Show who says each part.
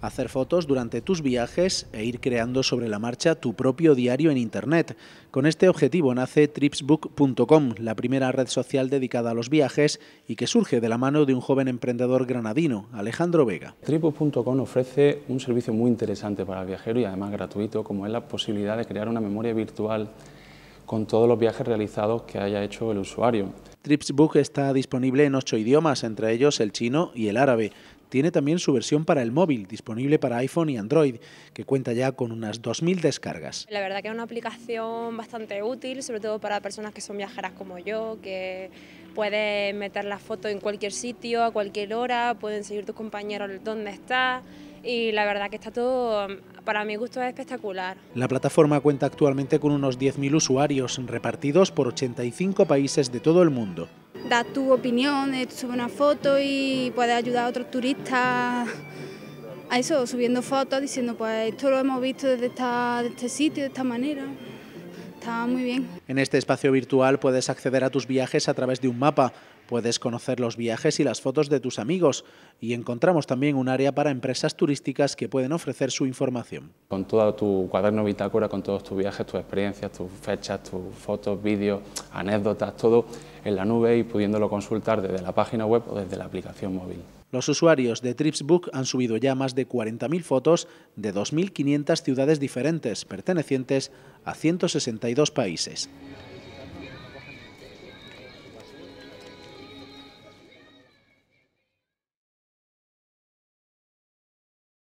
Speaker 1: hacer fotos durante tus viajes e ir creando sobre la marcha tu propio diario en Internet. Con este objetivo nace tripsbook.com, la primera red social dedicada a los viajes y que surge de la mano de un joven emprendedor granadino, Alejandro Vega. Tripsbook.com ofrece un servicio muy interesante para el viajero y además gratuito, como es la posibilidad de crear una memoria virtual con todos los viajes realizados que haya hecho el usuario. Tripsbook está disponible en ocho idiomas, entre ellos el chino y el árabe tiene también su versión para el móvil, disponible para iPhone y Android, que cuenta ya con unas 2.000 descargas.
Speaker 2: La verdad que es una aplicación bastante útil, sobre todo para personas que son viajeras como yo, que pueden meter la foto en cualquier sitio, a cualquier hora, pueden seguir tus compañeros dónde estás y la verdad que está todo, para mi gusto, es espectacular.
Speaker 1: La plataforma cuenta actualmente con unos 10.000 usuarios repartidos por 85 países de todo el mundo
Speaker 3: da tu opinión, subes una foto y puedes ayudar a otros turistas a eso, subiendo fotos, diciendo pues esto lo hemos visto desde, desde este sitio, de esta manera. Está muy bien.
Speaker 1: En este espacio virtual puedes acceder a tus viajes a través de un mapa, Puedes conocer los viajes y las fotos de tus amigos y encontramos también un área para empresas turísticas que pueden ofrecer su información.
Speaker 4: Con todo tu cuaderno bitácora, con todos tus viajes, tus experiencias, tus fechas, tus fotos, vídeos, anécdotas, todo en la nube y pudiéndolo consultar desde la página web o desde la aplicación móvil.
Speaker 1: Los usuarios de TripsBook han subido ya más de 40.000 fotos de 2.500 ciudades diferentes, pertenecientes a 162 países.